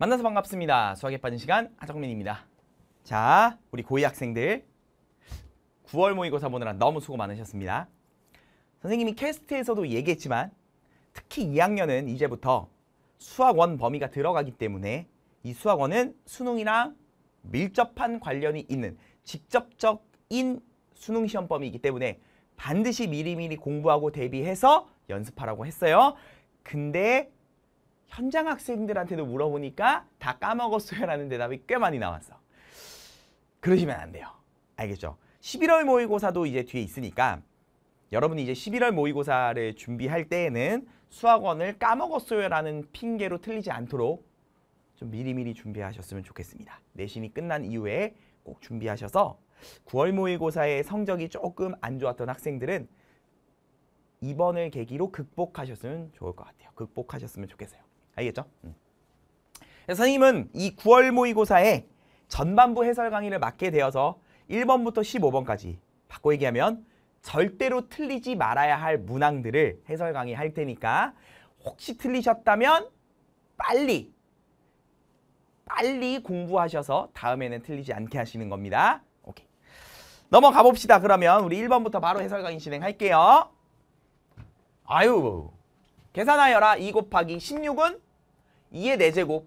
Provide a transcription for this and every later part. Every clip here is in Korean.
만나서 반갑습니다. 수학에 빠진 시간 하정민입니다. 자, 우리 고2 학생들 9월 모의고사 보느라 너무 수고 많으셨습니다. 선생님이 캐스트에서도 얘기했지만 특히 2학년은 이제부터 수학원 범위가 들어가기 때문에 이 수학원은 수능이랑 밀접한 관련이 있는 직접적인 수능 시험 범위이기 때문에 반드시 미리미리 공부하고 대비해서 연습하라고 했어요. 근데 현장 학생들한테도 물어보니까 다 까먹었어요라는 대답이 꽤 많이 나왔어. 그러시면 안 돼요. 알겠죠? 11월 모의고사도 이제 뒤에 있으니까 여러분이 이제 11월 모의고사를 준비할 때에는 수학원을 까먹었어요라는 핑계로 틀리지 않도록 좀 미리미리 준비하셨으면 좋겠습니다. 내신이 끝난 이후에 꼭 준비하셔서 9월 모의고사의 성적이 조금 안 좋았던 학생들은 이번을 계기로 극복하셨으면 좋을 것 같아요. 극복하셨으면 좋겠어요. 알겠죠? 음. 선생님은 이 9월 모의고사에 전반부 해설 강의를 맡게 되어서 1번부터 15번까지 바꿔 얘기하면 절대로 틀리지 말아야 할 문항들을 해설 강의 할 테니까 혹시 틀리셨다면 빨리 빨리 공부하셔서 다음에는 틀리지 않게 하시는 겁니다. 오케이. 넘어가 봅시다. 그러면 우리 1번부터 바로 해설 강의 진행할게요. 아유 계산하여라 2 곱하기 16은 2의 4제곱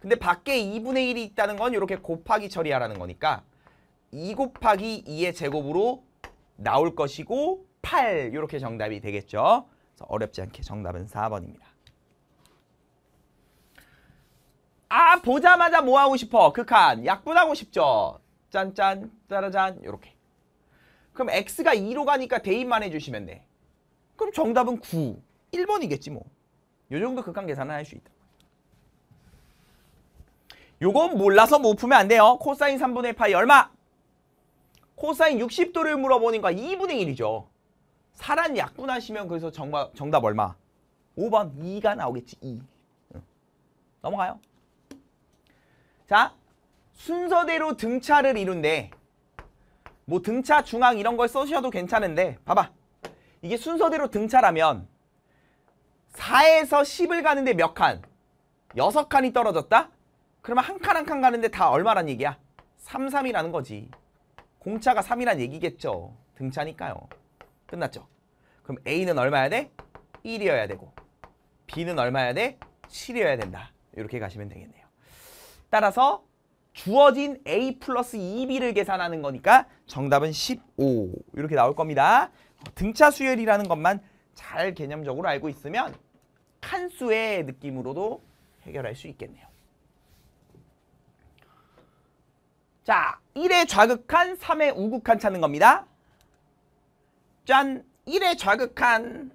근데 밖에 2분의 1이 있다는 건 이렇게 곱하기 처리하라는 거니까 2 곱하기 2의 제곱으로 나올 것이고 8 이렇게 정답이 되겠죠. 그래서 어렵지 않게 정답은 4번입니다. 아 보자마자 뭐 하고 싶어? 극한 약분하고 싶죠. 짠짠 짜라잔 이렇게 그럼 x가 2로 가니까 대입만 해주시면 돼. 그럼 정답은 9. 1번이겠지 뭐. 이 정도 극한 계산은 할 수 있다. 요건 몰라서 못 풀면 안 돼요. 코사인 3분의 파이 얼마? 코사인 60도를 물어보는 거 2분의 1이죠. 사란 약분하시면 그래서 정답, 정답 얼마? 5번 2가 나오겠지. 2. 넘어가요. 자, 순서대로 등차를 이룬데 뭐 등차, 중앙 이런 걸써셔도 괜찮은데 봐봐. 이게 순서대로 등차라면 4에서 10을 가는데 몇 칸? 6칸이 떨어졌다? 그러면 한 칸 한칸 한 칸 가는데 다 얼마란 얘기야? 3, 3이라는 거지. 공차가 3이란 얘기겠죠. 등차니까요. 끝났죠? 그럼 A는 얼마야 돼? 1이어야 되고 B는 얼마야 돼? 7이어야 된다. 이렇게 가시면 되겠네요. 따라서 주어진 A 플러스 2B를 계산하는 거니까 정답은 15 이렇게 나올 겁니다. 등차 수열이라는 것만 잘 개념적으로 알고 있으면 칸수의 느낌으로도 해결할 수 있겠네요. 자, 1의 좌극한, 3의 우극한 찾는 겁니다. 짠! 1의 좌극한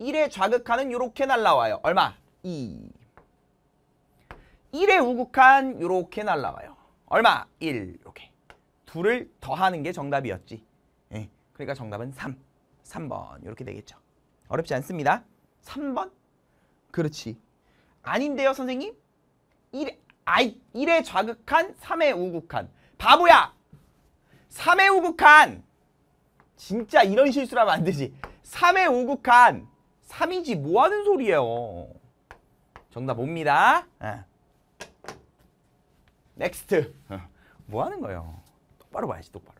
1의 좌극한은 이렇게 날라와요. 얼마? 2 1의 우극한 이렇게 날라와요. 얼마? 1 이렇게 둘을 더하는 게 정답이었지. 예. 그러니까 정답은 3 3번 이렇게 되겠죠. 어렵지 않습니다. 3번? 그렇지. 아닌데요 선생님? 1, 아이, 1에 좌극한, 3에 우극한. 바보야! 3에 우극한! 진짜 이런 실수를 면안 되지. 3에 우극한. 3이지 뭐 하는 소리예요. 정답 옵니다. 넥스트. 예. 어. 뭐 하는 거예요? 똑바로 봐야지, 똑바로.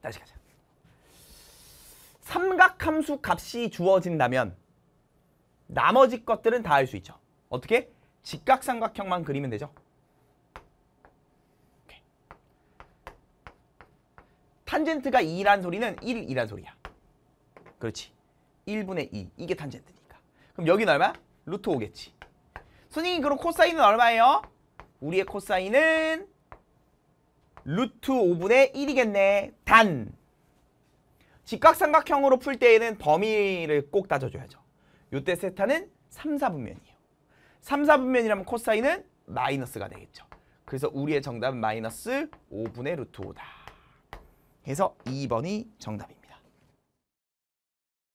다시 가자. 삼각함수 값이 주어진다면 나머지 것들은 다 할 수 있죠. 어떻게? 직각삼각형만 그리면 되죠. 오케이. 탄젠트가 2란 소리는 1이란 소리야. 그렇지. 1분의 2. 이게 탄젠트니까. 그럼 여기는 얼마? 루트 5겠지. 선생님 그럼 코사인은 얼마예요? 우리의 코사인은 루트 5분의 1이겠네. 단! 직각삼각형으로 풀 때에는 범위를 꼭 따져줘야죠. 이때 세타는 3, 4분면이에요. 3, 4분면이라면 코사인은 마이너스가 되겠죠. 그래서 우리의 정답은 마이너스 5분의 루트 5다. 그래서 2번이 정답입니다.